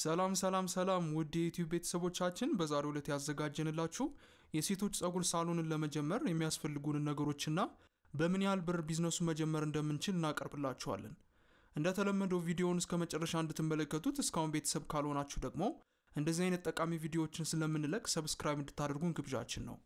ሰላም ሰላም ሰላም ውድ የዩቲዩብ ቤተሰቦቻችን በዛሬው ዕለት ያዘጋጀንላችሁ የሴቶች ጸጉር ሳሎንን ለመጀመር የሚያስፈልጉንን ነገሮችና በምን ያህል ብር ቢዝነሱ መጀመር እንደምንችል እናቀርብላችኋለን። እንደተለመደው ቪዲዮውን እስከ መጨረሻ እንድትመለከቱት፣ እስካሁን ቤተሰብ ካልሆናችሁ ደግሞ እንደዚህ አይነት ጠቃሚ ቪዲዮዎችን ስለምንለቅ ሰብስክራይብ እንድታደርጉን ግብዣችን ነው።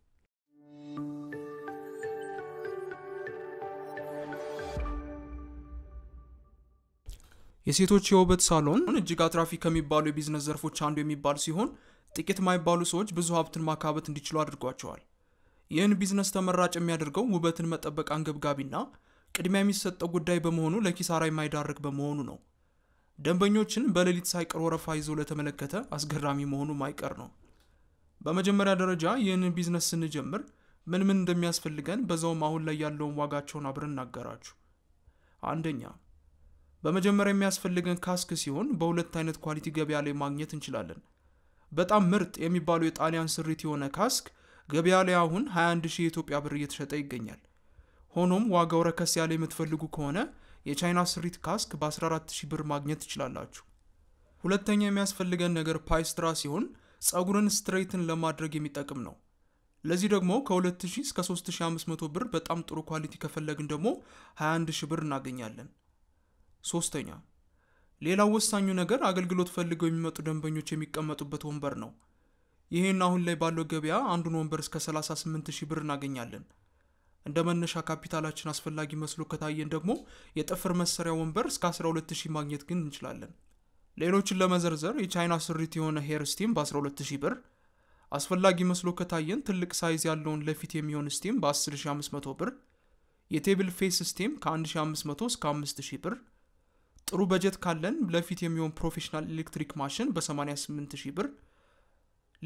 የሴቶች የውበት ሳሎን እጅግ አትራፊ ከሚባሉ የቢዝነስ ዘርፎች አንዱ የሚባል ሲሆን ጥቂት የማይባሉ ሰዎች ብዙ ሀብትን ማካበት እንዲችሉ አድርጓቸዋል። ይህን ቢዝነስ ተመራጭ የሚያደርገው ውበትን መጠበቅ አንገብጋቢና ቅድሚያ የሚሰጠው ጉዳይ በመሆኑ ለኪሳራ የማይዳርግ በመሆኑ ነው። ደንበኞችን በሌሊት ሳይቀር ወረፋ ይዞ ለተመለከተ አስገራሚ መሆኑ ማይቀር ነው። በመጀመሪያ ደረጃ ይህንን ቢዝነስ ስንጀምር ምን ምን እንደሚያስፈልገን በዛውም አሁን ላይ ያለውን ዋጋቸውን አብረን እናገራችሁ። አንደኛ በመጀመሪያ የሚያስፈልገን ካስክ ሲሆን በሁለት አይነት ኳሊቲ ገበያ ላይ ማግኘት እንችላለን። በጣም ምርጥ የሚባሉ የጣሊያን ስሪት የሆነ ካስክ ገበያ ላይ አሁን 21 ሺህ የኢትዮጵያ ብር እየተሸጠ ይገኛል። ሆኖም ዋጋው ረከስ ያለ የምትፈልጉ ከሆነ የቻይና ስሪት ካስክ በ14 ሺህ ብር ማግኘት ትችላላችሁ። ሁለተኛ የሚያስፈልገን ነገር ፓይስትራ ሲሆን ጸጉርን ስትሬትን ለማድረግ የሚጠቅም ነው። ለዚህ ደግሞ ከ2000 እስከ 3500 ብር በጣም ጥሩ ኳሊቲ ከፈለግን ደግሞ 21 ሺህ ብር እናገኛለን። ሶስተኛ ሌላው ወሳኙ ነገር አገልግሎት ፈልገው የሚመጡ ደንበኞች የሚቀመጡበት ወንበር ነው። ይህን አሁን ላይ ባለው ገበያ አንዱን ወንበር እስከ 38 ሺህ ብር እናገኛለን። እንደ መነሻ ካፒታላችን አስፈላጊ መስሎ ከታየን ደግሞ የጥፍር መሰሪያ ወንበር እስከ 12 ሺህ ማግኘት ግን እንችላለን። ሌሎችን ለመዘርዘር የቻይና ስሪት የሆነ ሄር ስቲም በ12 ሺህ ብር፣ አስፈላጊ መስሎ ከታየን ትልቅ ሳይዝ ያለውን ለፊት የሚሆን ስቲም በ10500 ብር፣ የቴብል ፌስ ስቲም ከ1500 እስከ 5000 ብር ጥሩ በጀት ካለን ለፊት የሚሆን ፕሮፌሽናል ኤሌክትሪክ ማሽን በ88 ሺህ ብር፣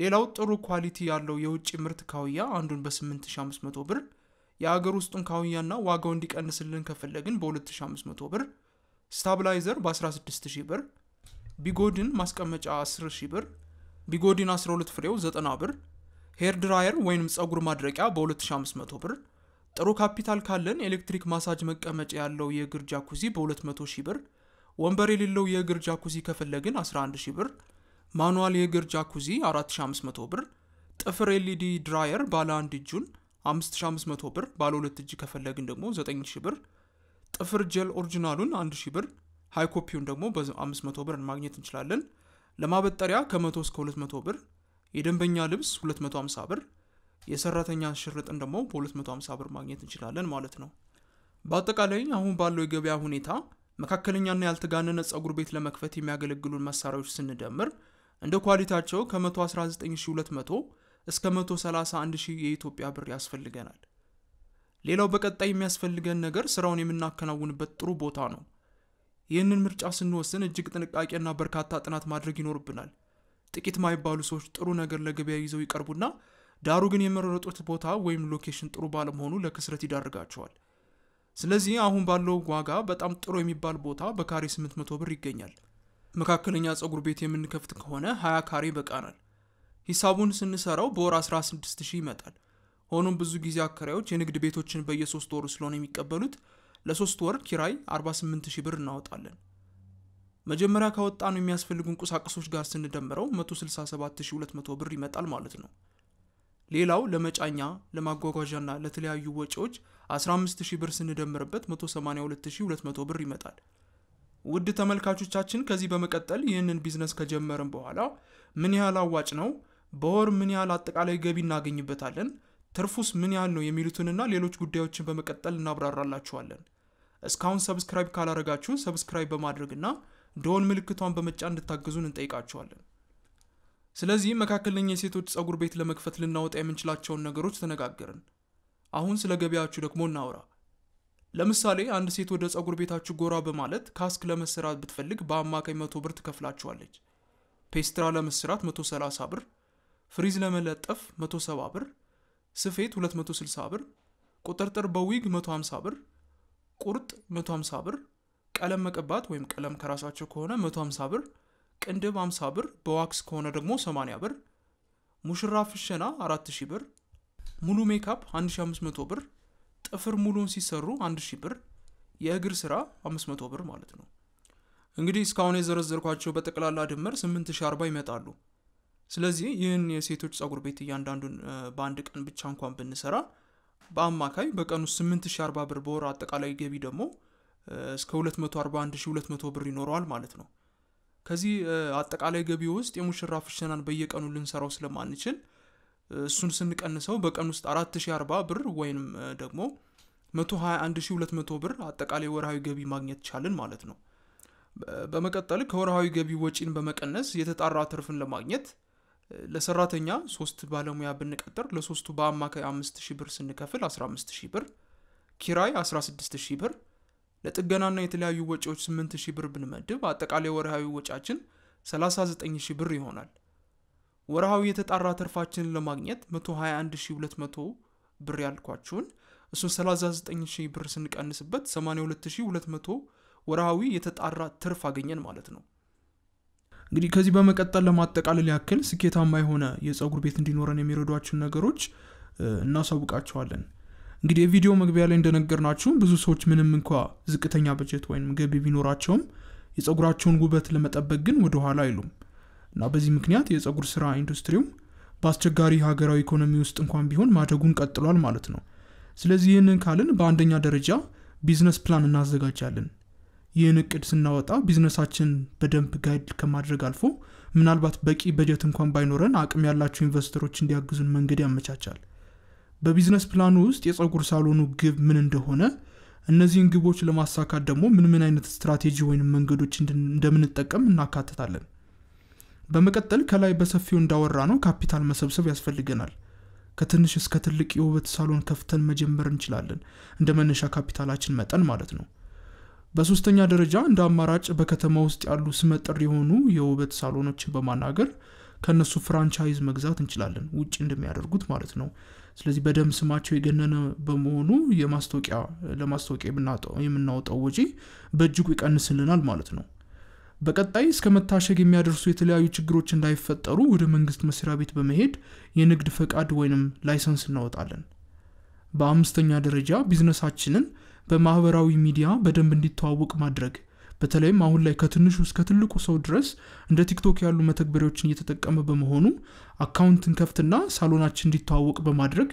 ሌላው ጥሩ ኳሊቲ ያለው የውጭ ምርት ካውያ አንዱን በ8500 ብር፣ የአገር ውስጡን ካውያና ዋጋው እንዲቀንስልን ከፈለግን በ2500 ብር፣ ስታብላይዘር በ16000 ብር፣ ቢጎድን ማስቀመጫ 10000 ብር፣ ቢጎድን 12 ፍሬው 90 ብር፣ ሄር ድራየር ወይም ፀጉር ማድረቂያ በ2500 ብር፣ ጥሩ ካፒታል ካለን ኤሌክትሪክ ማሳጅ መቀመጫ ያለው የእግር ጃኩዚ በ200 ሺህ ብር ወንበር የሌለው የእግር ጃኩዚ ከፈለግን 11 ብር፣ ማኑዋል የእግር ጃኩዚ 4500 ብር፣ ጥፍር ኤልኢዲ ድራየር ባለ አንድ እጁን 5500 ብር፣ ባለ ሁለት እጅ ከፈለግን ደግሞ 9000 ብር፣ ጥፍር ጀል ኦሪጂናሉን 1000 ብር፣ ሃይኮፒውን ደግሞ በ500 ብር ማግኘት እንችላለን። ለማበጠሪያ ከ100 እስከ 200 ብር፣ የደንበኛ ልብስ 250 ብር፣ የሰራተኛ ሽርጥን ደግሞ በ250 ብር ማግኘት እንችላለን ማለት ነው። በአጠቃላይ አሁን ባለው የገበያ ሁኔታ መካከለኛና ያልተጋነነ ጸጉር ቤት ለመክፈት የሚያገለግሉን መሳሪያዎች ስንደምር እንደ ኳሊቲያቸው ከ119200 እስከ 131000 የኢትዮጵያ ብር ያስፈልገናል። ሌላው በቀጣይ የሚያስፈልገን ነገር ስራውን የምናከናውንበት ጥሩ ቦታ ነው። ይህንን ምርጫ ስንወስን እጅግ ጥንቃቄና በርካታ ጥናት ማድረግ ይኖርብናል። ጥቂት ማይባሉ ሰዎች ጥሩ ነገር ለገበያ ይዘው ይቀርቡና ዳሩ ግን የመረጡት ቦታ ወይም ሎኬሽን ጥሩ ባለመሆኑ ለክስረት ይዳርጋቸዋል። ስለዚህ አሁን ባለው ዋጋ በጣም ጥሩ የሚባል ቦታ በካሬ 800 ብር ይገኛል። መካከለኛ ጸጉር ቤት የምንከፍት ከሆነ 20 ካሬ በቃናል። ሂሳቡን ስንሰራው በወር 16 ይመጣል። ሆኖም ብዙ ጊዜ አከራዮች የንግድ ቤቶችን በየሶስት ወሩ ስለሆነ የሚቀበሉት ለሶስት ወር ኪራይ 48 ብር እናወጣለን። መጀመሪያ ካወጣነው የሚያስፈልጉን ቁሳቁሶች ጋር ስንደምረው 167200 ብር ይመጣል ማለት ነው። ሌላው ለመጫኛ ለማጓጓዣና ለተለያዩ ወጪዎች 15000 ብር ስንደምርበት 182200 ብር ይመጣል። ውድ ተመልካቾቻችን ከዚህ በመቀጠል ይህንን ቢዝነስ ከጀመርን በኋላ ምን ያህል አዋጭ ነው፣ በወር ምን ያህል አጠቃላይ ገቢ እናገኝበታለን፣ ትርፉስ ምን ያህል ነው የሚሉትንና ሌሎች ጉዳዮችን በመቀጠል እናብራራላችኋለን። እስካሁን ሰብስክራይብ ካላረጋችሁ ሰብስክራይብ በማድረግና ደወል ምልክቷን በመጫን እንድታግዙን እንጠይቃችኋለን። ስለዚህ መካከለኛ የሴቶች ጸጉር ቤት ለመክፈት ልናወጣ የምንችላቸውን ነገሮች ተነጋገርን። አሁን ስለ ገበያችሁ ደግሞ እናውራ። ለምሳሌ አንድ ሴት ወደ ጸጉር ቤታችሁ ጎራ በማለት ካስክ ለመሰራት ብትፈልግ በአማካይ መቶ ብር ትከፍላችኋለች። ፔስትራ ለመስራት 130 ብር፣ ፍሪዝ ለመለጠፍ 170 ብር፣ ስፌት 260 ብር፣ ቁጥርጥር በዊግ 150 ብር፣ ቁርጥ 150 ብር፣ ቀለም መቀባት ወይም ቀለም ከራሳቸው ከሆነ 150 ብር ቅንድብ 50 ብር፣ በዋክስ ከሆነ ደግሞ 80 ብር፣ ሙሽራ ፍሸና 4000 ብር፣ ሙሉ ሜካፕ 1500 ብር፣ ጥፍር ሙሉን ሲሰሩ 1000 ብር፣ የእግር ስራ 500 ብር ማለት ነው። እንግዲህ እስካሁን የዘረዘርኳቸው በጠቅላላ ድምር 8040 ይመጣሉ። ስለዚህ ይህን የሴቶች ጸጉር ቤት እያንዳንዱን በአንድ ቀን ብቻ እንኳን ብንሰራ በአማካይ በቀኑ 8040 ብር በወር አጠቃላይ ገቢ ደግሞ እስከ 241200 ብር ይኖረዋል ማለት ነው። ከዚህ አጠቃላይ ገቢ ውስጥ የሙሽራ ፍሸናን በየቀኑ ልንሰራው ስለማንችል እሱን ስንቀንሰው በቀን ውስጥ 4040 ብር ወይም ደግሞ 121200 ብር አጠቃላይ ወርሃዊ ገቢ ማግኘት ቻልን ማለት ነው በመቀጠል ከወርሃዊ ገቢ ወጪን በመቀነስ የተጣራ ትርፍን ለማግኘት ለሰራተኛ ሶስት ባለሙያ ብንቀጥር ለሶስቱ በአማካይ 5000 ብር ስንከፍል 15000 ብር ኪራይ 16000 ብር ለጥገናና የተለያዩ ወጪዎች 8000 ብር ብንመድብ አጠቃላይ ወርሃዊ ወጫችን 39000 ብር ይሆናል። ወርሃዊ የተጣራ ተርፋችንን ለማግኘት 121200 ብር ያልኳችሁን እሱን 39000 ብር ስንቀንስበት 82200 ወርሃዊ የተጣራ ትርፍ አገኘን ማለት ነው። እንግዲህ ከዚህ በመቀጠል ለማጠቃለል ያክል ስኬታማ የሆነ የፀጉር ቤት እንዲኖረን የሚረዷችን ነገሮች እናሳውቃቸዋለን። እንግዲህ የቪዲዮ መግቢያ ላይ እንደነገርናችሁ ብዙ ሰዎች ምንም እንኳ ዝቅተኛ በጀት ወይም ገቢ ቢኖራቸውም የፀጉራቸውን ውበት ለመጠበቅ ግን ወደኋላ አይሉም እና በዚህ ምክንያት የፀጉር ስራ ኢንዱስትሪው በአስቸጋሪ ሀገራዊ ኢኮኖሚ ውስጥ እንኳን ቢሆን ማደጉን ቀጥሏል ማለት ነው። ስለዚህ ይህንን ካልን በአንደኛ ደረጃ ቢዝነስ ፕላን እናዘጋጃለን። ይህን እቅድ ስናወጣ ቢዝነሳችን በደንብ ጋይድ ከማድረግ አልፎ ምናልባት በቂ በጀት እንኳን ባይኖረን አቅም ያላቸው ኢንቨስተሮች እንዲያግዙን መንገድ ያመቻቻል። በቢዝነስ ፕላኑ ውስጥ የፀጉር ሳሎኑ ግብ ምን እንደሆነ፣ እነዚህን ግቦች ለማሳካት ደግሞ ምን ምን አይነት ስትራቴጂ ወይም መንገዶች እንደምንጠቀም እናካትታለን። በመቀጠል ከላይ በሰፊው እንዳወራ ነው ካፒታል መሰብሰብ ያስፈልገናል። ከትንሽ እስከ ትልቅ የውበት ሳሎን ከፍተን መጀመር እንችላለን፣ እንደ መነሻ ካፒታላችን መጠን ማለት ነው። በሶስተኛ ደረጃ እንደ አማራጭ በከተማ ውስጥ ያሉ ስመጥር የሆኑ የውበት ሳሎኖችን በማናገር ከእነሱ ፍራንቻይዝ መግዛት እንችላለን፣ ውጭ እንደሚያደርጉት ማለት ነው። ስለዚህ በደም ስማቸው የገነነ በመሆኑ የማስታወቂያ ለማስታወቂያ የምናወጣው ወጪ በእጅጉ ይቀንስልናል ማለት ነው። በቀጣይ እስከ መታሸግ የሚያደርሱ የተለያዩ ችግሮች እንዳይፈጠሩ ወደ መንግስት መስሪያ ቤት በመሄድ የንግድ ፈቃድ ወይንም ላይሰንስ እናወጣለን። በአምስተኛ ደረጃ ቢዝነሳችንን በማህበራዊ ሚዲያ በደንብ እንዲተዋወቅ ማድረግ በተለይም አሁን ላይ ከትንሹ እስከ ትልቁ ሰው ድረስ እንደ ቲክቶክ ያሉ መተግበሪያዎችን እየተጠቀመ በመሆኑ አካውንትን ከፍትና ሳሎናችን እንዲተዋወቅ በማድረግ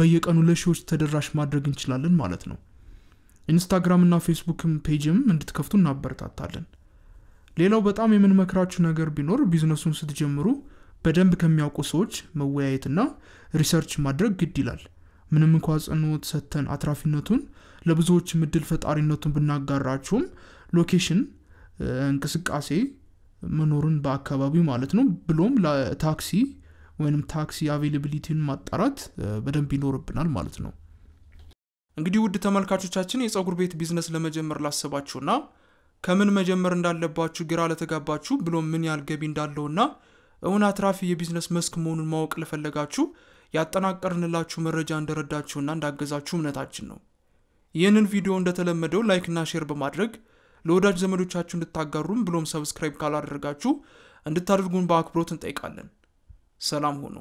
በየቀኑ ለሺዎች ተደራሽ ማድረግ እንችላለን ማለት ነው። ኢንስታግራም እና ፌስቡክም ፔጅም እንድትከፍቱ እናበረታታለን። ሌላው በጣም የምንመክራችሁ ነገር ቢኖር ቢዝነሱን ስትጀምሩ በደንብ ከሚያውቁ ሰዎች መወያየትና ሪሰርች ማድረግ ግድ ይላል። ምንም እንኳ ጽኖት ሰተን አትራፊነቱን ለብዙዎች ምድል ፈጣሪነቱን ብናጋራችሁም ሎኬሽን እንቅስቃሴ መኖርን በአካባቢው ማለት ነው ብሎም ታክሲ ወይንም ታክሲ አቬይላቢሊቲን ማጣራት በደንብ ይኖርብናል ማለት ነው እንግዲህ ውድ ተመልካቾቻችን የጸጉር ቤት ቢዝነስ ለመጀመር ላሰባችሁና ከምን መጀመር እንዳለባችሁ ግራ ለተጋባችሁ ብሎም ምን ያህል ገቢ እንዳለውና እውን አትራፊ የቢዝነስ መስክ መሆኑን ማወቅ ለፈለጋችሁ ያጠናቀርንላችሁ መረጃ እንደረዳችሁና እንዳገዛችሁ እምነታችን ነው ይህንን ቪዲዮ እንደተለመደው ላይክና ሼር በማድረግ ለወዳጅ ዘመዶቻችሁ እንድታጋሩም ብሎም ሰብስክራይብ ካላደረጋችሁ እንድታደርጉን በአክብሮት እንጠይቃለን። ሰላም ሆኖ